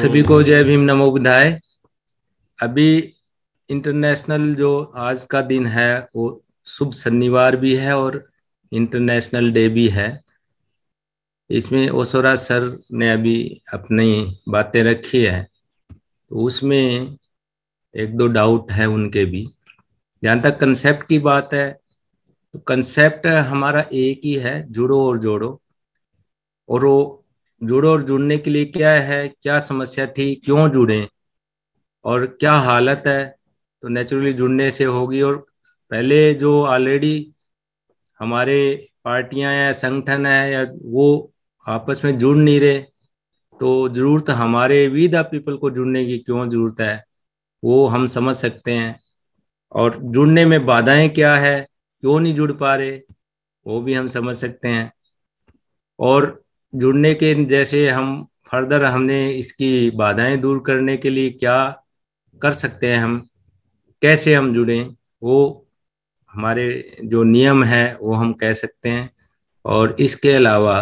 सभी को जय भीम नमो बुधाय अभी इंटरनेशनल जो आज का दिन है वो शुभ शनिवार भी है और इंटरनेशनल डे भी है इसमें ओसोरा सर ने अभी अपनी बातें रखी है तो उसमें एक दो डाउट है उनके भी जहां तक कंसेप्ट की बात है तो कंसेप्ट हमारा एक ही है जुड़ो और जोड़ो और वो जुड़ो और जुड़ने के लिए क्या है क्या समस्या थी क्यों जुड़े और क्या हालत है तो नेचुरली जुड़ने से होगी और पहले जो ऑलरेडी हमारे पार्टियां या संगठन है या वो आपस में जुड़ नहीं रहे तो जरूरत हमारे वी द पीपल को जुड़ने की क्यों जरूरत है वो हम समझ सकते हैं और जुड़ने में बाधाएं क्या है क्यों नहीं जुड़ पा रहे वो भी हम समझ सकते हैं और जुड़ने के जैसे हम फर्दर हमने इसकी बाधाएं दूर करने के लिए क्या कर सकते हैं हम कैसे हम जुड़ें वो हमारे जो नियम है वो हम कह सकते हैं और इसके अलावा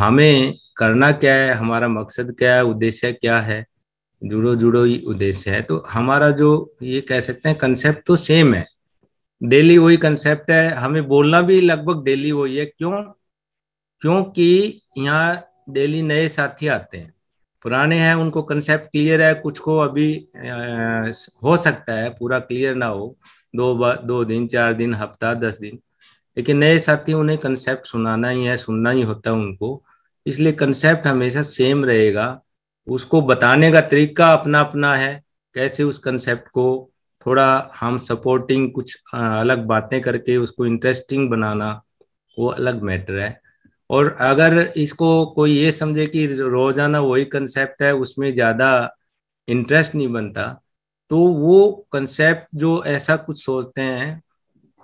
हमें करना क्या है हमारा मकसद क्या है उद्देश्य क्या है जुड़ो जुड़ो ही उद्देश्य है तो हमारा जो ये कह सकते हैं कंसेप्ट तो सेम है डेली वही कंसेप्ट है हमें बोलना भी लगभग डेली वही है क्यों क्योंकि यहाँ डेली नए साथी आते हैं पुराने हैं उनको कंसेप्ट क्लियर है कुछ को अभी हो सकता है पूरा क्लियर ना हो दो बार दो दिन चार दिन हफ्ता दस दिन लेकिन नए साथी उन्हें कंसेप्ट सुनाना ही है सुनना ही होता है उनको इसलिए कंसेप्ट हमेशा सेम रहेगा उसको बताने का तरीका अपना अपना है कैसे उस कंसेप्ट को थोड़ा हम सपोर्टिंग कुछ अलग बातें करके उसको इंटरेस्टिंग बनाना वो अलग मैटर है और अगर इसको कोई ये समझे कि रोजाना वही कंसेप्ट है उसमें ज्यादा इंटरेस्ट नहीं बनता तो वो कंसेप्ट जो ऐसा कुछ सोचते हैं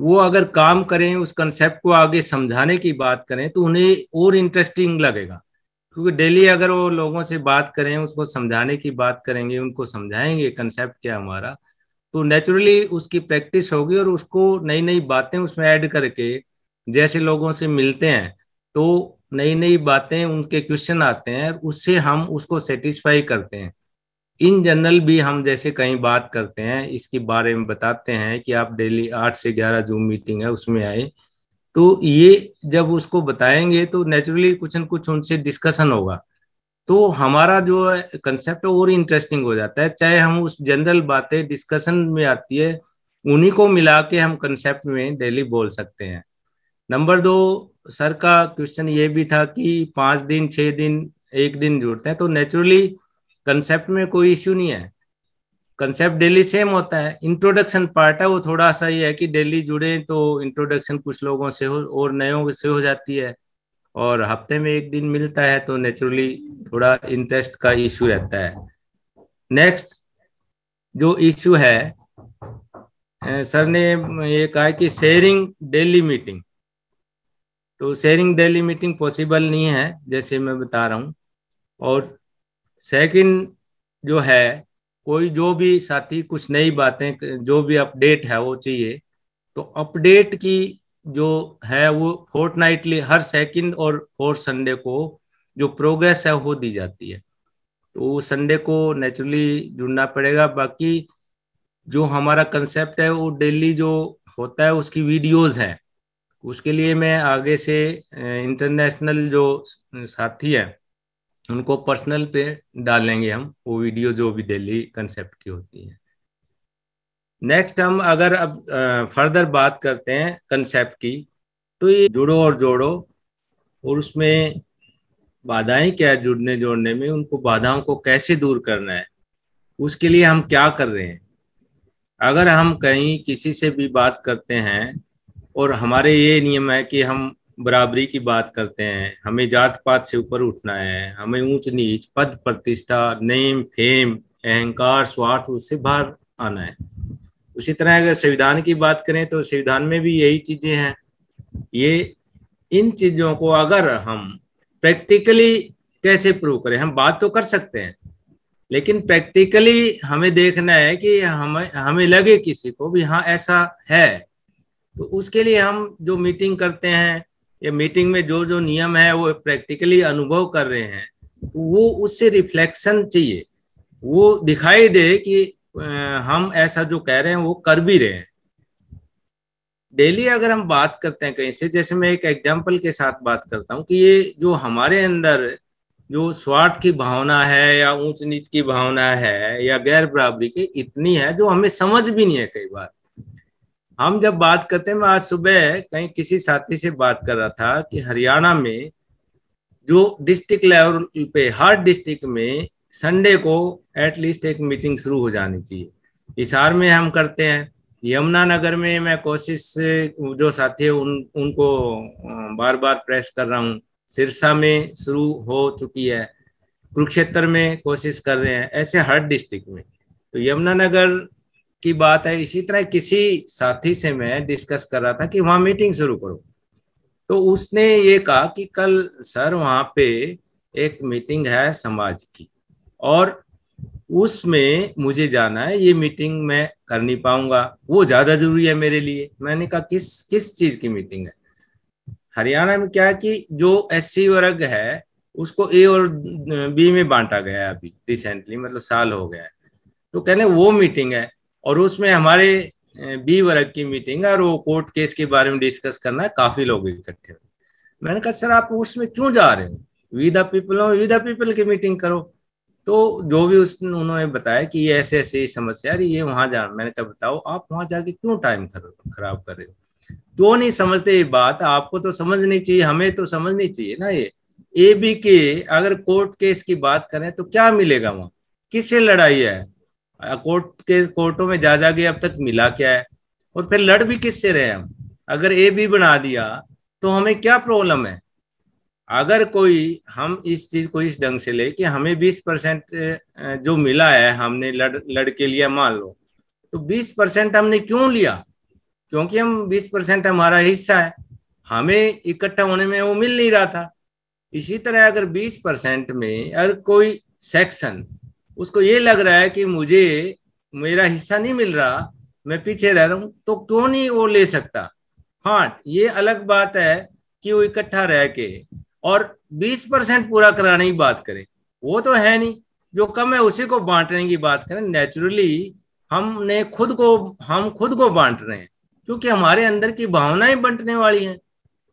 वो अगर काम करें उस कंसेप्ट को आगे समझाने की बात करें तो उन्हें और इंटरेस्टिंग लगेगा क्योंकि डेली अगर वो लोगों से बात करें उसको समझाने की बात करेंगे उनको समझाएंगे कंसेप्ट क्या हमारा तो नेचुरली उसकी प्रैक्टिस होगी और उसको नई नई बातें उसमें ऐड करके जैसे लोगों से मिलते हैं तो नई नई बातें उनके क्वेश्चन आते हैं उससे हम उसको सेटिस्फाई करते हैं इन जनरल भी हम जैसे कहीं बात करते हैं इसके बारे में बताते हैं कि आप डेली आठ से ग्यारह जूम मीटिंग है उसमें आए तो ये जब उसको बताएंगे तो नेचुरली कुछ न कुछ उनसे डिस्कशन होगा तो हमारा जो कंसेप्ट है और इंटरेस्टिंग हो जाता है चाहे हम उस जनरल बातें डिस्कशन में आती है उन्हीं को मिला के हम कंसेप्ट में डेली बोल सकते हैं नंबर दो सर का क्वेश्चन ये भी था कि पांच दिन छह दिन एक दिन जुड़ते हैं तो नेचुरली कंसेप्ट में कोई इश्यू नहीं है कंसेप्ट डेली सेम होता है इंट्रोडक्शन पार्ट है वो थोड़ा सा ये है कि डेली जुड़े तो इंट्रोडक्शन कुछ लोगों से हो और नयों से हो जाती है और हफ्ते में एक दिन मिलता है तो नेचुरली थोड़ा इंटरेस्ट का इश्यू रहता है नेक्स्ट जो इश्यू है सर ने ये कहा कि शेयरिंग डेली मीटिंग तो शेयरिंग डेली मीटिंग पॉसिबल नहीं है जैसे मैं बता रहा हूँ और सेकंड जो है कोई जो भी साथी कुछ नई बातें जो भी अपडेट है वो चाहिए तो अपडेट की जो है वो फोर्टनाइटली हर सेकंड और फोर्थ संडे को जो प्रोग्रेस है वो दी जाती है तो संडे को नेचुरली जुड़ना पड़ेगा बाकी जो हमारा कंसेप्ट है वो डेली जो होता है उसकी वीडियोज है उसके लिए मैं आगे से इंटरनेशनल जो साथी है उनको पर्सनल पे डालेंगे हम वो वीडियो जो भी दिल्ली कंसेप्ट की होती है नेक्स्ट हम अगर अब फर्दर बात करते हैं कंसेप्ट की तो ये जुड़ो और जोड़ो और उसमें बाधाएं क्या है जुड़ने जोड़ने में उनको बाधाओं को कैसे दूर करना है उसके लिए हम क्या कर रहे हैं अगर हम कहीं किसी से भी बात करते हैं और हमारे ये नियम है कि हम बराबरी की बात करते हैं हमें जात पात से ऊपर उठना है हमें ऊंच नीच पद प्रतिष्ठा नेम फेम अहंकार स्वार्थ उससे बाहर आना है उसी तरह अगर संविधान की बात करें तो संविधान में भी यही चीजें हैं ये इन चीजों को अगर हम प्रैक्टिकली कैसे प्रूव करें हम बात तो कर सकते हैं लेकिन प्रैक्टिकली हमें देखना है कि हमें हमें लगे किसी को भी हाँ ऐसा है तो उसके लिए हम जो मीटिंग करते हैं या मीटिंग में जो जो नियम है वो प्रैक्टिकली अनुभव कर रहे हैं तो वो उससे रिफ्लेक्शन चाहिए वो दिखाई दे कि हम ऐसा जो कह रहे हैं वो कर भी रहे हैं डेली अगर हम बात करते हैं कहीं से जैसे मैं एक एग्जाम्पल के साथ बात करता हूँ कि ये जो हमारे अंदर जो स्वार्थ की भावना है या ऊंच नीच की भावना है या गैर बराबरी की इतनी है जो हमें समझ भी नहीं है कई बार हम जब बात करते हैं मैं आज सुबह कहीं किसी साथी से बात कर रहा था कि हरियाणा में जो डिस्ट्रिक्ट लेवल पे हर डिस्ट्रिक्ट में संडे को एटलीस्ट एक मीटिंग शुरू हो जानी चाहिए हिसार में हम करते हैं यमुनानगर में मैं कोशिश जो साथी है उन उनको बार बार प्रेस कर रहा हूँ सिरसा में शुरू हो चुकी है कुरुक्षेत्र में कोशिश कर रहे हैं ऐसे हर डिस्ट्रिक्ट में तो यमुनानगर की बात है इसी तरह किसी साथी से मैं डिस्कस कर रहा था कि वहां मीटिंग शुरू करो तो उसने ये कहा कि कल सर वहां पे एक मीटिंग है समाज की और उसमें मुझे जाना है ये मीटिंग मैं कर नहीं पाऊंगा वो ज़्यादा जरूरी है मेरे लिए मैंने कहा किस किस चीज़ की मीटिंग है हरियाणा में क्या है कि जो एस वर्ग है उसको ए और बी में बांटा गया है अभी रिसेंटली मतलब साल हो गया है तो कहने वो मीटिंग है और उसमें हमारे बी वर्ग की मीटिंग और वो कोर्ट केस के बारे में डिस्कस करना है काफी लोग इकट्ठे हुए मैंने कहा सर आप उसमें क्यों जा रहे हो विद पीपल हो विद पीपल की मीटिंग करो तो जो भी उस उन्होंने बताया कि ये ऐसे ऐसे समस्या अरे ये वहां जा मैंने कहा बताओ आप वहां जाके क्यों टाइम खराब कर रहे हो क्यों तो नहीं समझते ये बात आपको तो समझनी चाहिए हमें तो समझनी चाहिए ना ये ए बी के अगर कोर्ट केस की बात करें तो क्या मिलेगा वहां किससे लड़ाई है कोर्ट के कोर्टों में जा जाके अब तक मिला क्या है और फिर लड़ भी किससे रहे हम अगर ए भी बना दिया तो हमें क्या प्रॉब्लम है अगर कोई हम इस चीज को इस ढंग से ले कि हमें 20 परसेंट जो मिला है हमने लड़ लड़ के लिया मान लो तो 20 परसेंट हमने क्यों लिया क्योंकि हम 20 परसेंट हमारा हिस्सा है हमें इकट्ठा होने में वो मिल नहीं रहा था इसी तरह अगर 20 परसेंट में अगर कोई सेक्शन उसको ये लग रहा है कि मुझे मेरा हिस्सा नहीं मिल रहा मैं पीछे रह रहा हूं तो क्यों नहीं वो ले सकता हाँ ये अलग बात है कि वो इकट्ठा रह के और 20 परसेंट पूरा कराने की बात करें वो तो है नहीं जो कम है उसी को बांटने की बात करें नेचुरली हमने खुद को हम खुद को बांट रहे हैं क्योंकि हमारे अंदर की भावनाएं बंटने वाली हैं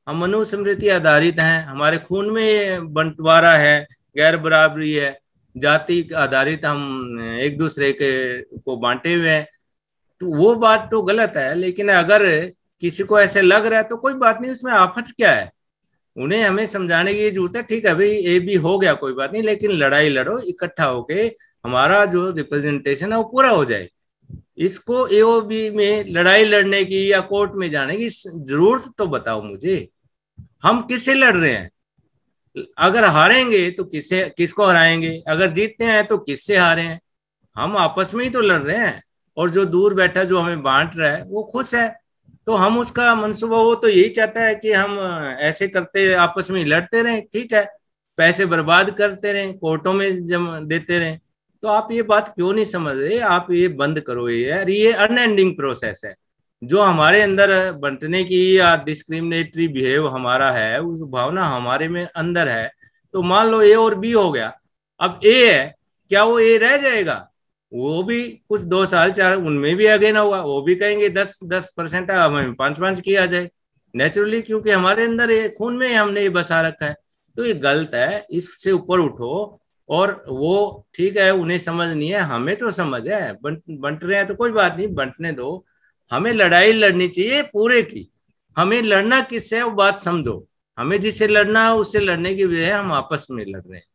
हम मनुस्मृति आधारित हैं हमारे खून में बंटवारा है गैर बराबरी है जाति आधारित हम एक दूसरे के को बांटे हुए हैं तो वो बात तो गलत है लेकिन अगर किसी को ऐसे लग रहा है तो कोई बात नहीं उसमें आफत क्या है उन्हें हमें समझाने की जरूरत है ठीक है भाई ये भी हो गया कोई बात नहीं लेकिन लड़ाई लड़ो इकट्ठा होके हमारा जो रिप्रेजेंटेशन है वो पूरा हो जाए इसको एओबी में लड़ाई लड़ने की या कोर्ट में जाने की जरूरत तो बताओ मुझे हम किससे लड़ रहे हैं अगर हारेंगे तो किससे किसको हराएंगे अगर जीतते हैं तो किससे हारे हैं हम आपस में ही तो लड़ रहे हैं और जो दूर बैठा जो हमें बांट रहा है वो खुश है तो हम उसका मनसूबा वो तो यही चाहता है कि हम ऐसे करते आपस में लड़ते रहें ठीक है पैसे बर्बाद करते रहें कोर्टों में जमा देते रहें तो आप ये बात क्यों नहीं समझ रहे आप ये बंद करो ये यार ये अनएंडिंग प्रोसेस है जो हमारे अंदर बंटने की या डिस्क्रिमिनेटरी बिहेव हमारा है उस भावना हमारे में अंदर है तो मान लो ए और बी हो गया अब ए है क्या वो ए रह जाएगा वो भी कुछ दो साल चार उनमें भी अगेन होगा वो भी कहेंगे दस दस परसेंट हमें पांच पांच किया जाए नेचुरली क्योंकि हमारे अंदर ये खून में हमने ये बसा रखा है तो ये गलत है इससे ऊपर उठो और वो ठीक है उन्हें समझ नहीं है हमें तो समझ है बंट बंट रहे हैं तो कोई बात नहीं बंटने दो हमें लड़ाई लड़नी चाहिए पूरे की हमें लड़ना किससे है वो बात समझो हमें जिसे लड़ना है उससे लड़ने की वजह हम आपस में लड़ रहे हैं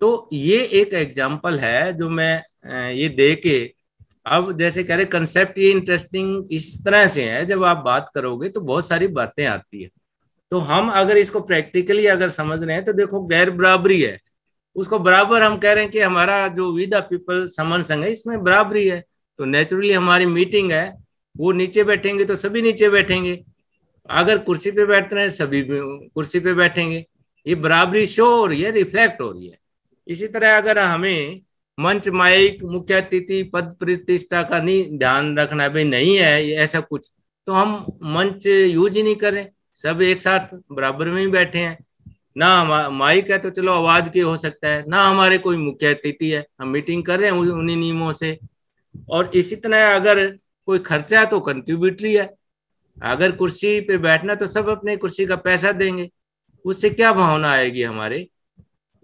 तो ये एक एग्जाम्पल है जो मैं ये दे के अब जैसे कह रहे कंसेप्ट ये इंटरेस्टिंग इस तरह से है जब आप बात करोगे तो बहुत सारी बातें आती है तो हम अगर इसको प्रैक्टिकली अगर समझ रहे हैं तो देखो गैर बराबरी है उसको बराबर हम कह रहे हैं कि हमारा जो विद पीपल समन संघ है इसमें बराबरी है तो नेचुरली हमारी मीटिंग है वो नीचे बैठेंगे तो सभी नीचे बैठेंगे अगर कुर्सी पे रहे हैं सभी कुर्सी पे बैठेंगे ये बराबरी शो हो रही है रिफ्लेक्ट हो रही है इसी तरह अगर हमें मंच माइक मुख्य अतिथि पद प्रतिष्ठा का नहीं ध्यान रखना भाई नहीं है ऐसा कुछ तो हम मंच यूज ही नहीं करें सब एक साथ बराबर में ही बैठे हैं ना माइक है तो चलो आवाज की हो सकता है ना हमारे कोई मुख्य अतिथि है हम मीटिंग कर रहे हैं उन्हीं नियमों से और इसी तरह अगर कोई खर्चा है तो कंट्रीब्यूटरी है अगर कुर्सी पे बैठना तो सब अपने कुर्सी का पैसा देंगे उससे क्या भावना आएगी हमारे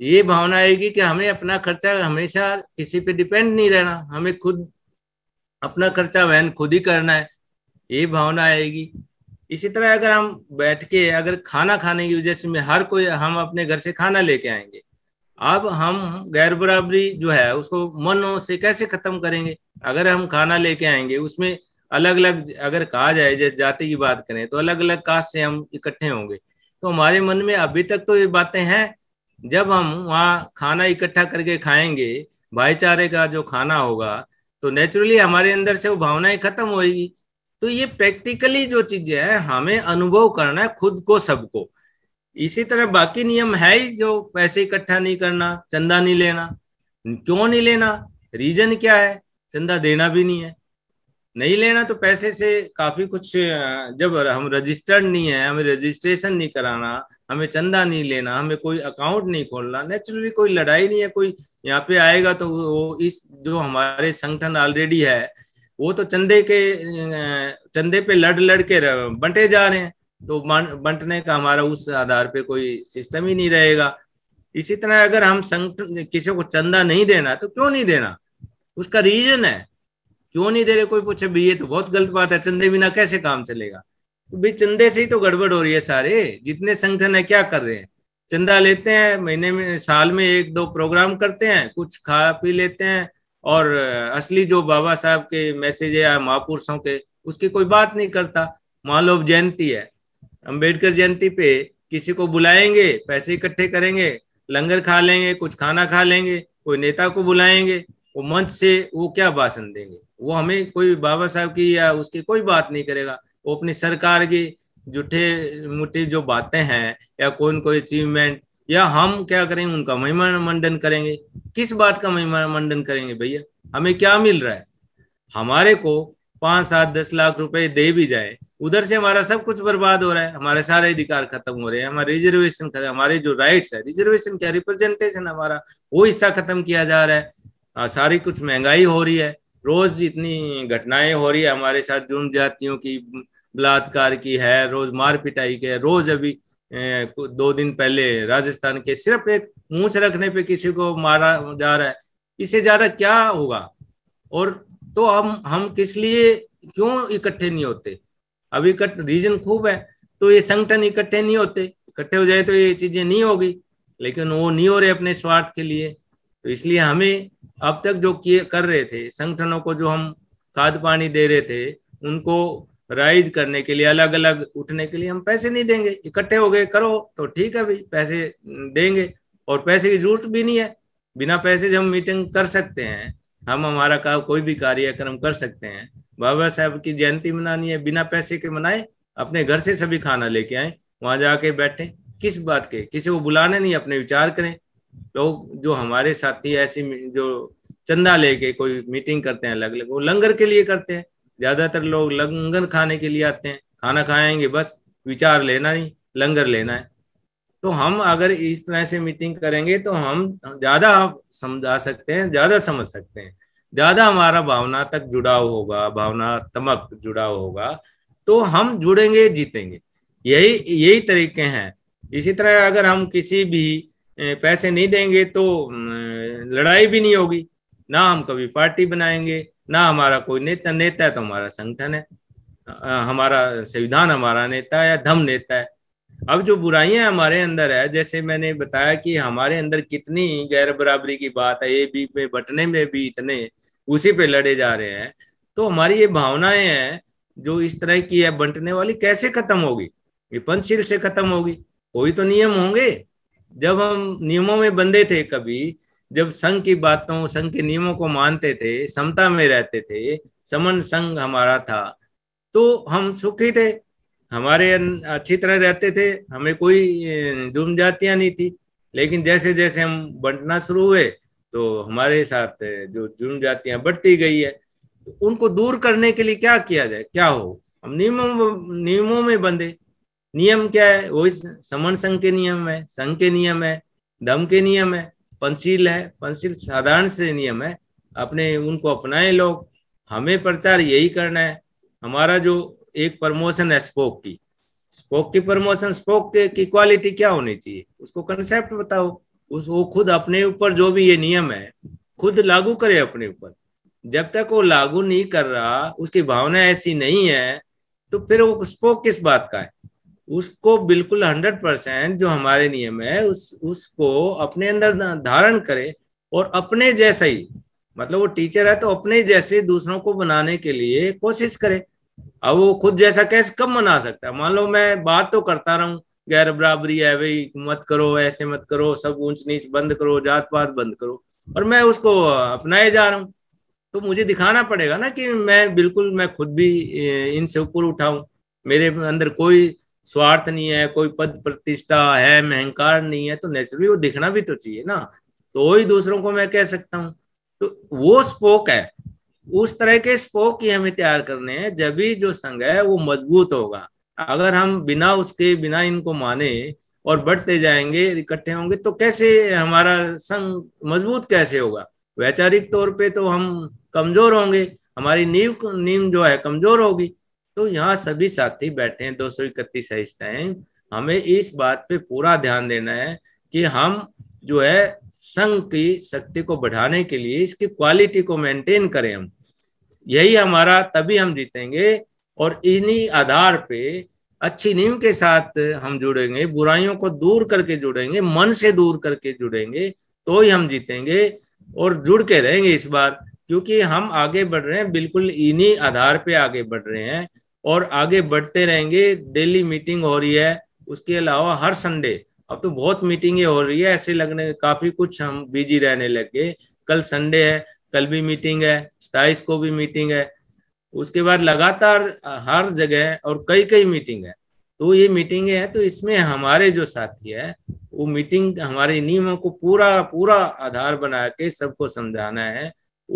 ये भावना आएगी कि हमें अपना खर्चा हमेशा किसी पे डिपेंड नहीं रहना हमें खुद अपना खर्चा वहन खुद ही करना है ये भावना आएगी इसी तरह अगर हम बैठ के अगर खाना खाने की वजह से हर कोई हम अपने घर से खाना लेके आएंगे अब हम गैर बराबरी जो है उसको मन से कैसे खत्म करेंगे अगर हम खाना लेके आएंगे उसमें अलग अलग अगर कहा जाए जैसे जाति की बात करें तो अलग अलग कास्ट से हम इकट्ठे होंगे तो हमारे मन में अभी तक तो ये बातें हैं जब हम वहाँ खाना इकट्ठा करके खाएंगे भाईचारे का जो खाना होगा तो नेचुरली हमारे अंदर से वो भावनाएं खत्म होगी तो ये प्रैक्टिकली जो चीजें हैं हमें अनुभव करना है खुद को सबको इसी तरह बाकी नियम है ही जो पैसे इकट्ठा नहीं करना चंदा नहीं लेना क्यों नहीं लेना रीजन क्या है चंदा देना भी नहीं है नहीं लेना तो पैसे से काफी कुछ जब हम रजिस्टर्ड नहीं है हमें रजिस्ट्रेशन नहीं कराना हमें चंदा नहीं लेना हमें कोई अकाउंट नहीं खोलना नेचुरली कोई लड़ाई नहीं है कोई यहाँ पे आएगा तो वो इस जो हमारे संगठन ऑलरेडी है वो तो चंदे के चंदे पे लड़ लड़ के बंटे जा रहे हैं तो बंटने का हमारा उस आधार पे कोई सिस्टम ही नहीं रहेगा इसी तरह अगर हम संगठन किसी को चंदा नहीं देना तो क्यों नहीं देना उसका रीजन है क्यों नहीं दे रहे कोई पूछे भैया तो बहुत गलत बात है चंदे बिना कैसे काम चलेगा तो भाई चंदे से ही तो गड़बड़ हो रही है सारे जितने संगठन है क्या कर रहे हैं चंदा लेते हैं महीने में साल में एक दो प्रोग्राम करते हैं कुछ खा पी लेते हैं और असली जो बाबा साहब के मैसेज है महापुरुषों के उसकी कोई बात नहीं करता मान लो जयंती है अंबेडकर जयंती पे किसी को बुलाएंगे पैसे इकट्ठे करेंगे लंगर खा लेंगे कुछ खाना खा लेंगे कोई नेता को बुलाएंगे वो मंच से वो क्या भाषण देंगे वो हमें कोई बाबा साहब की या उसकी कोई बात नहीं करेगा वो अपनी सरकार की जुठे मुठे जो बातें हैं या कौन कोई अचीवमेंट या हम क्या करेंगे उनका महिमा मंडन करेंगे किस बात का महिमा मंडन करेंगे भैया हमें क्या मिल रहा है हमारे को पांच सात दस लाख रुपए दे भी जाए उधर से हमारा सब कुछ बर्बाद हो रहा है हमारे सारे अधिकार खत्म हो रहे हैं हमारे रिजर्वेशन हमारे जो राइट्स है रिजर्वेशन क्या रिप्रेजेंटेशन हमारा वो हिस्सा खत्म किया जा रहा है सारी कुछ महंगाई हो रही है रोज इतनी घटनाएं हो रही है हमारे साथ जुर्म जातियों की बलात्कार की है रोज मार पिटाई की है रोज अभी दो दिन पहले राजस्थान के सिर्फ एक मूछ रखने पे किसी को मारा जा रहा है इससे ज्यादा क्या होगा और तो हम हम किस लिए क्यों इकट्ठे नहीं होते अब इकट्ठ रीजन खूब है तो ये संगठन इकट्ठे नहीं होते इकट्ठे हो जाए तो ये चीजें नहीं होगी लेकिन वो नहीं हो रहे अपने स्वार्थ के लिए तो इसलिए हमें अब तक जो किए कर रहे थे संगठनों को जो हम खाद पानी दे रहे थे उनको राइज करने के लिए अलग अलग उठने के लिए हम पैसे नहीं देंगे इकट्ठे हो गए करो तो ठीक है भाई पैसे देंगे और पैसे की जरूरत भी नहीं है बिना पैसे जो हम मीटिंग कर सकते हैं हम हमारा का कोई भी कार्यक्रम कर सकते हैं बाबा साहब की जयंती मनानी है बिना पैसे के मनाए अपने घर से सभी खाना लेके आए वहां जाके बैठे किस बात के किसी को बुलाने नहीं अपने विचार करें लोग जो हमारे साथी ऐसी जो चंदा लेके कोई मीटिंग करते हैं अलग अलग वो लंगर के लिए करते हैं ज्यादातर लोग लंगर खाने के लिए आते हैं खाना खाएंगे बस विचार लेना नहीं लंगर लेना है तो हम अगर इस तरह से मीटिंग करेंगे तो हम ज्यादा समझा सकते हैं ज्यादा समझ सकते हैं ज्यादा हमारा भावना तक जुड़ाव होगा भावनात्मक जुड़ाव होगा तो हम जुड़ेंगे जीतेंगे यही यही तरीके हैं इसी तरह अगर हम किसी भी पैसे नहीं देंगे तो लड़ाई भी नहीं होगी ना हम कभी पार्टी बनाएंगे ना हमारा कोई नेता नेता है तो हमारा संगठन है हमारा संविधान हमारा नेता या धम नेता है अब जो बुराइयां हमारे अंदर है जैसे मैंने बताया कि हमारे अंदर कितनी गैर बराबरी की बात है ए बी पे बटने में भी इतने उसी पे लड़े जा रहे हैं तो हमारी ये भावनाएं हैं जो इस तरह की है बंटने वाली कैसे खत्म होगी विपनशील से खत्म होगी कोई तो नियम होंगे जब हम नियमों में बंधे थे कभी जब संघ की बातों संघ के नियमों को मानते थे समता में रहते थे समन संघ हमारा था तो हम सुखी थे हमारे अच्छी तरह रहते थे हमें कोई जुम जातियां नहीं थी लेकिन जैसे जैसे हम बंटना शुरू हुए तो हमारे साथ जो जुम जातियां बढ़ती गई है तो उनको दूर करने के लिए क्या किया जाए क्या हो हम नियमों नियमों में बंधे नियम क्या है वही समन संघ के नियम है संघ के नियम है दम के नियम है पंचशील है पंचशील साधारण से नियम है अपने उनको अपनाए लोग हमें प्रचार यही करना है हमारा जो एक प्रमोशन है स्पोक की स्पोक की प्रमोशन स्पोक की क्वालिटी क्या होनी चाहिए उसको कंसेप्ट बताओ उस वो खुद अपने ऊपर जो भी ये नियम है खुद लागू करे अपने ऊपर जब तक वो लागू नहीं कर रहा उसकी भावना ऐसी नहीं है तो फिर वो स्पोक किस बात का है उसको बिल्कुल हंड्रेड परसेंट जो हमारे नियम है उस उसको अपने अंदर धारण करे और अपने जैसा ही मतलब वो टीचर है तो अपने जैसे दूसरों को बनाने के लिए कोशिश करे अब वो खुद जैसा केस कब मना सकता है मान लो मैं बात तो करता रहा गैर बराबरी है भाई मत करो ऐसे मत करो सब ऊंच नीच बंद करो जात पात बंद करो और मैं उसको अपनाए जा रहा हूँ तो मुझे दिखाना पड़ेगा ना कि मैं बिल्कुल मैं खुद भी इनसे ऊपर उठाऊ मेरे अंदर कोई स्वार्थ नहीं है कोई पद प्रतिष्ठा है महंकार नहीं है तो नेचुरली वो दिखना भी तो चाहिए ना तो ही दूसरों को मैं कह सकता हूँ तो वो स्पोक है उस तरह के स्पोक ही हमें तैयार करने हैं जब भी जो संघ है वो मजबूत होगा अगर हम बिना उसके बिना इनको माने और बढ़ते जाएंगे इकट्ठे होंगे तो कैसे हमारा संघ मजबूत कैसे होगा वैचारिक तौर पे तो हम कमजोर होंगे हमारी नींव नींव जो है कमजोर होगी तो यहाँ सभी साथी बैठे हैं दो सौ इकतीस है इस टाइम हमें इस बात पे पूरा ध्यान देना है कि हम जो है संघ की शक्ति को बढ़ाने के लिए इसकी क्वालिटी को मेंटेन करें हम यही हमारा तभी हम जीतेंगे और इन्हीं आधार पे अच्छी नीम के साथ हम जुड़ेंगे बुराइयों को दूर करके जुड़ेंगे मन से दूर करके जुड़ेंगे तो ही हम जीतेंगे और जुड़ के रहेंगे इस बार क्योंकि हम आगे बढ़ रहे हैं बिल्कुल इन्हीं आधार पे आगे बढ़ रहे हैं और आगे बढ़ते रहेंगे डेली मीटिंग हो रही है उसके अलावा हर संडे अब तो बहुत मीटिंगें हो रही है ऐसे लगने काफी कुछ हम बिजी रहने लग गए कल संडे है कल भी मीटिंग है सताइस को भी मीटिंग है उसके बाद लगातार हर जगह और कई कई मीटिंग है तो ये मीटिंगें हैं तो इसमें हमारे जो साथी है वो मीटिंग हमारे नियमों को पूरा पूरा आधार बना के सबको समझाना है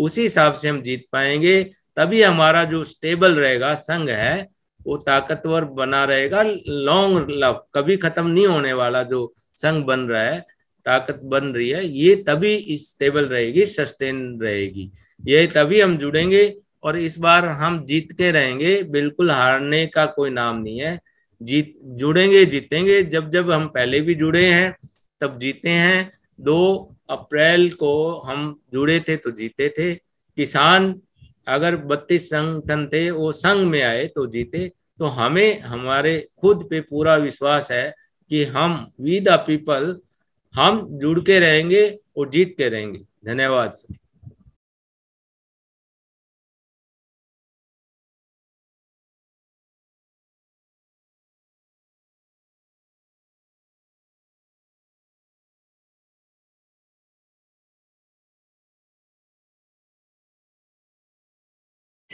उसी हिसाब से हम जीत पाएंगे तभी हमारा जो स्टेबल रहेगा संघ है वो ताकतवर बना रहेगा लॉन्ग लव कभी खत्म नहीं होने वाला जो संघ बन रहा है ताकत बन रही है ये तभी स्टेबल रहेगी सस्टेन रहेगी ये तभी हम जुड़ेंगे और इस बार हम जीत के रहेंगे बिल्कुल हारने का कोई नाम नहीं है जीत जुड़ेंगे जीतेंगे जब जब हम पहले भी जुड़े हैं तब जीते हैं दो अप्रैल को हम जुड़े थे तो जीते थे किसान अगर बत्तीस संगठन थे वो संघ में आए तो जीते तो हमें हमारे खुद पे पूरा विश्वास है कि हम वी द पीपल हम जुड़ के रहेंगे और जीत के रहेंगे धन्यवाद सर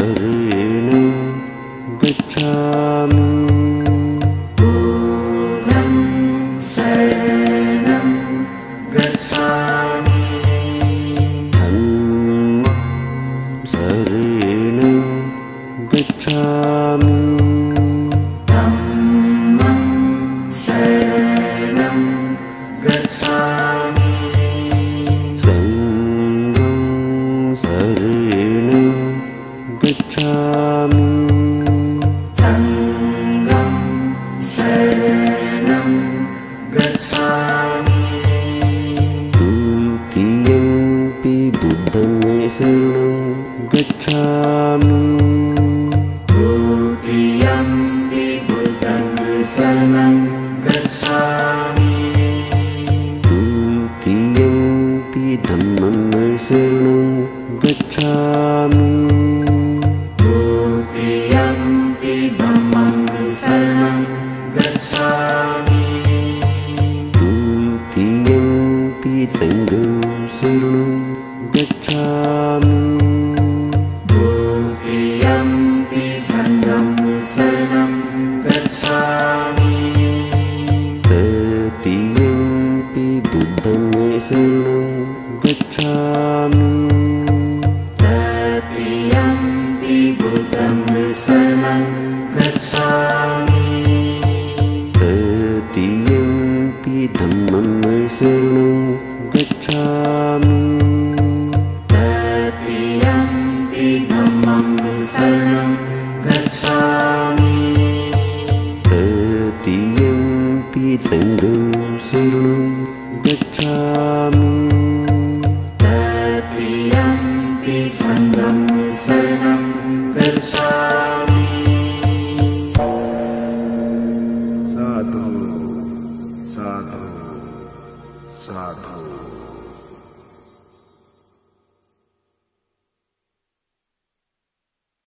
ऋणी गच्छामि